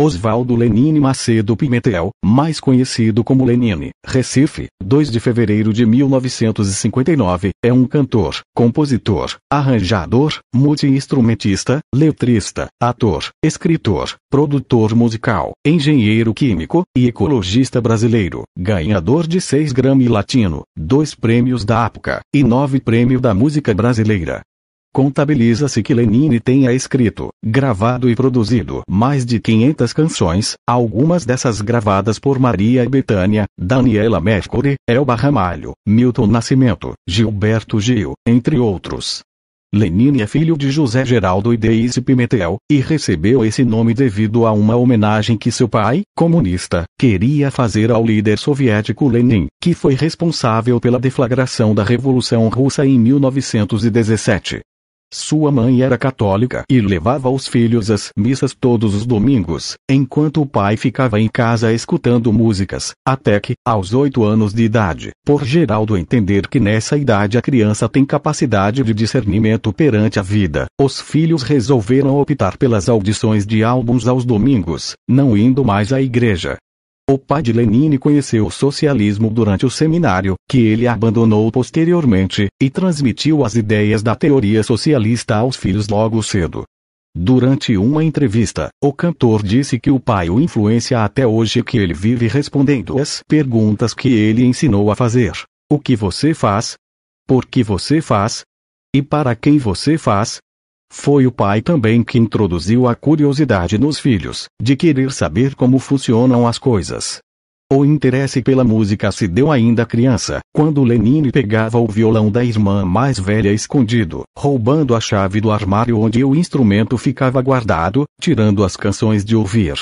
Oswaldo Lenine Macedo Pimentel, mais conhecido como Lenine, Recife, 2 de fevereiro de 1959, é um cantor, compositor, arranjador, multiinstrumentista, letrista, ator, escritor, produtor musical, engenheiro químico e ecologista brasileiro, ganhador de 6 Grammy Latino, dois prêmios da época e nove prêmio da música brasileira. Contabiliza-se que Lenine tenha escrito, gravado e produzido mais de 500 canções, algumas dessas gravadas por Maria Bethânia, Daniela Mercury, Elba Ramalho, Milton Nascimento, Gilberto Gil, entre outros. Lenine é filho de José Geraldo e Deise Pimentel, e recebeu esse nome devido a uma homenagem que seu pai, comunista, queria fazer ao líder soviético Lenin, que foi responsável pela deflagração da Revolução Russa em 1917. Sua mãe era católica e levava os filhos às missas todos os domingos, enquanto o pai ficava em casa escutando músicas, até que, aos oito anos de idade, por Geraldo entender que nessa idade a criança tem capacidade de discernimento perante a vida, os filhos resolveram optar pelas audições de álbuns aos domingos, não indo mais à igreja, o pai de Lenine conheceu o socialismo durante o seminário, que ele abandonou posteriormente, e transmitiu as ideias da teoria socialista aos filhos logo cedo. Durante uma entrevista, o cantor disse que o pai o influencia até hoje e que ele vive respondendo as perguntas que ele ensinou a fazer. O que você faz? Por que você faz? E para quem você faz? Foi o pai também que introduziu a curiosidade nos filhos, de querer saber como funcionam as coisas. O interesse pela música se deu ainda criança, quando Lenine pegava o violão da irmã mais velha escondido, roubando a chave do armário onde o instrumento ficava guardado, tirando as canções de ouvir.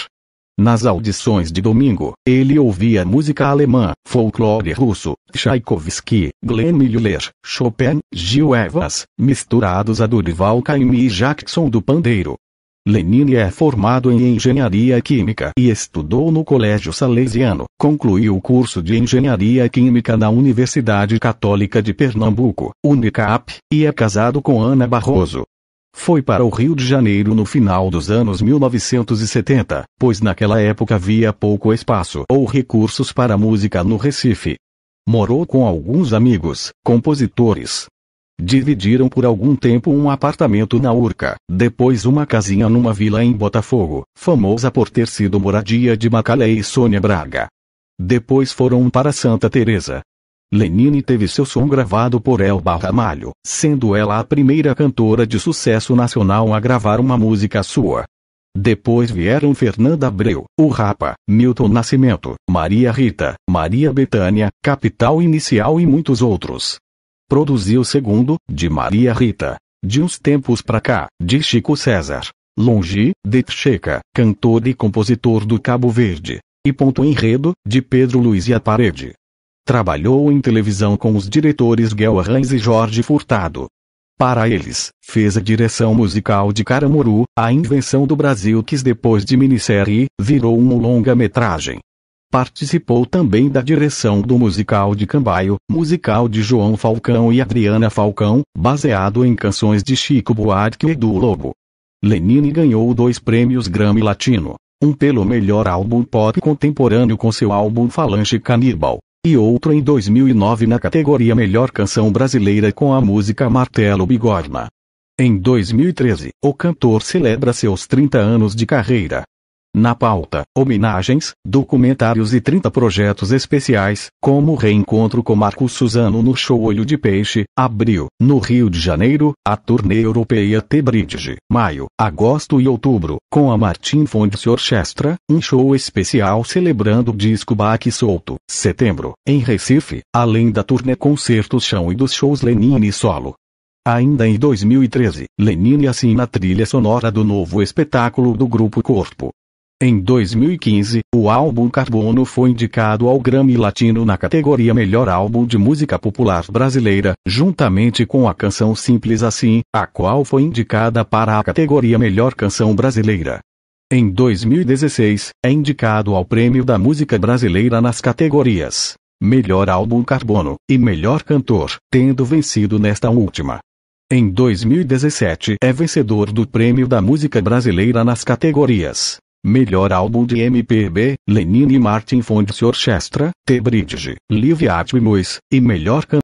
Nas audições de domingo, ele ouvia música alemã, folclore russo, Tchaikovsky, Glenn Miller, Chopin, Gil Evans, misturados a Durival Caymmi e Jackson do Pandeiro. Lenin é formado em engenharia química e estudou no Colégio Salesiano. Concluiu o curso de engenharia química na Universidade Católica de Pernambuco, Unicap, e é casado com Ana Barroso, foi para o Rio de Janeiro no final dos anos 1970, pois naquela época havia pouco espaço ou recursos para música no Recife. Morou com alguns amigos, compositores. Dividiram por algum tempo um apartamento na Urca, depois uma casinha numa vila em Botafogo, famosa por ter sido moradia de Macalé e Sônia Braga. Depois foram para Santa Teresa, Lenine teve seu som gravado por Elba Ramalho, sendo ela a primeira cantora de sucesso nacional a gravar uma música sua. Depois vieram Fernanda Abreu, o Rapa, Milton Nascimento, Maria Rita, Maria Betânia, Capital Inicial e muitos outros. Produziu o segundo, de Maria Rita. De uns tempos pra cá, de Chico César. Longi, de Tcheca, cantor e compositor do Cabo Verde. E Ponto Enredo, de Pedro Luiz e a Parede. Trabalhou em televisão com os diretores Guel Arraes e Jorge Furtado. Para eles, fez a direção musical de Caramuru, A Invenção do Brasil que depois de minissérie, virou um longa-metragem. Participou também da direção do musical de Cambaio, musical de João Falcão e Adriana Falcão, baseado em canções de Chico Buarque e do Lobo. Lenine ganhou dois prêmios Grammy Latino, um pelo melhor álbum pop contemporâneo com seu álbum Falange Canibal e outro em 2009 na categoria Melhor Canção Brasileira com a música Martelo Bigorna. Em 2013, o cantor celebra seus 30 anos de carreira. Na pauta, homenagens, documentários e 30 projetos especiais, como o reencontro com Marco Suzano no show Olho de Peixe, abril, no Rio de Janeiro, a turnê europeia The Bridge, maio, agosto e outubro, com a Martin Fondes Orchestra, um show especial celebrando o disco Baque Solto, setembro, em Recife, além da turnê Concertos Chão e dos shows Lenine Solo, Ainda em 2013, Lenine assina a trilha sonora do novo espetáculo do grupo Corpo, em 2015, o álbum Carbono foi indicado ao Grammy Latino na categoria Melhor Álbum de Música Popular Brasileira, juntamente com a canção Simples Assim, a qual foi indicada para a categoria Melhor Canção Brasileira. Em 2016, é indicado ao Prêmio da Música Brasileira nas categorias Melhor Álbum Carbono e Melhor Cantor, tendo vencido nesta última. Em 2017, é vencedor do Prêmio da Música Brasileira nas categorias Melhor álbum de MPB, Lenin e Martin Fontes Orchestra, The Bridge, Live Mois, e melhor can.